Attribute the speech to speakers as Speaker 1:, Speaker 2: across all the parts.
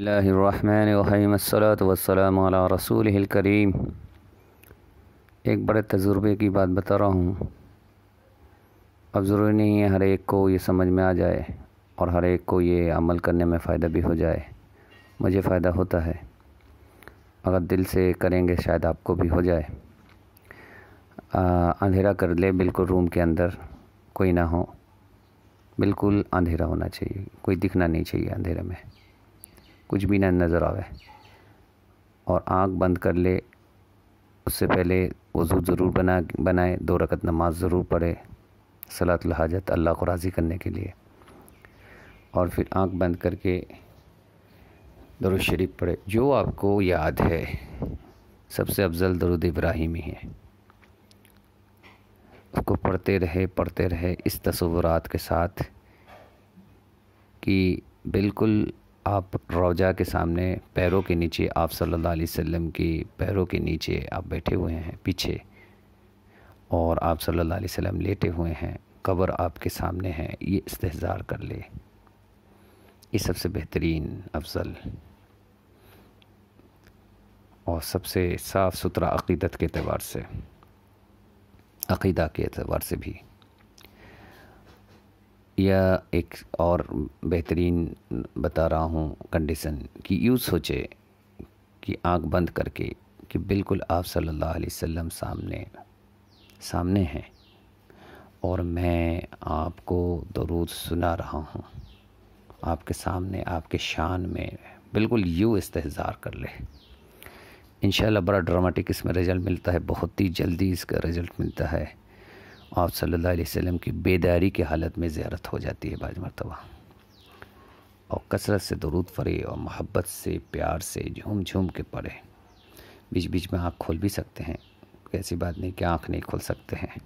Speaker 1: अल्लाम रसूल करीम एक बड़े तजुर्बे की बात बता रहा हूँ अब ज़रूरी नहीं है हर एक को ये समझ में आ जाए और हर एक को ये अमल करने में फ़ायदा भी हो जाए मुझे फ़ायदा होता है अगर दिल से करेंगे शायद आपको भी हो जाए आ, अंधेरा कर ले बिल्कुल रूम के अंदर कोई ना हो बिल्कुल अंधेरा होना चाहिए कोई दिखना नहीं चाहिए अंधेरे में कुछ भी ना नज़र आवे और आँख बंद कर ले उससे पहले वज़ू ज़रूर बना बनाए दो रकत नमाज ज़रूर पढ़े सलात हाजत अल्लाह को राज़ी करने के लिए और फिर आंख बंद करके दरुद शरीफ पढ़े जो आपको याद है सबसे अफजल दरुद इब्राहिमी है उसको पढ़ते रहे पढ़ते रहे इस तस्वुरात के साथ कि बिल्कुल आप रोज़ा के सामने पैरों के नीचे आप सल्लल्लाहु अलैहि वसल्लम के पैरों के नीचे आप बैठे हुए हैं पीछे और आप सल्लल्लाहु अलैहि वसल्लम लेटे हुए हैं कब्र आपके सामने है ये इस्तेजार कर ले ये सबसे बेहतरीन अफजल और सबसे साफ़ सुथरा अकीदत के अतबार से अकीदा के अतबार से भी या एक और बेहतरीन बता रहा हूँ कंडीशन कि यूँ सोचे कि आंख बंद करके कि बिल्कुल आप सल्लल्लाहु अलैहि वसल्लम सामने सामने हैं और मैं आपको दरूद सुना रहा हूँ आपके सामने आपके शान में बिल्कुल यूँ इस्तेजार कर ले इन बड़ा ड्रामेटिक इसमें रिज़ल्ट मिलता है बहुत ही जल्दी इसका रिज़ल्ट मिलता है आप सल्लल्लाहु अलैहि वसल्लम की बेदारी की हालत में ज़्यारत हो जाती है बाज मरतबा और कसरत से दरूद फरे और मोहब्बत से प्यार से झूम झूम के पढ़े बीच बीच में आँख खोल भी सकते हैं ऐसी बात नहीं कि आँख नहीं खोल सकते हैं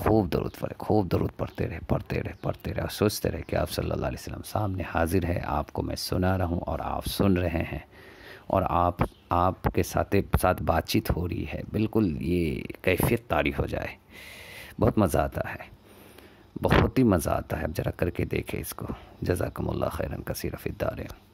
Speaker 1: खूब दरूद फरे खूब दरूद पढ़ते रहे पढ़ते रहे पढ़ते रहे और सोचते रहे कि आप सल्लल्लाहु अलैहि वसल्लम सामने हाजिर है आपको मैं सुना रहा हूँ और आप सुन रहे हैं और आप आपके साथ साथ बातचीत हो रही है बिल्कुल ये कैफियत तारी हो जाए बहुत मज़ा आता है बहुत ही मज़ा आता है अब ज़रा करके देखें इसको जजाकमल खैरन कसीरफ़ार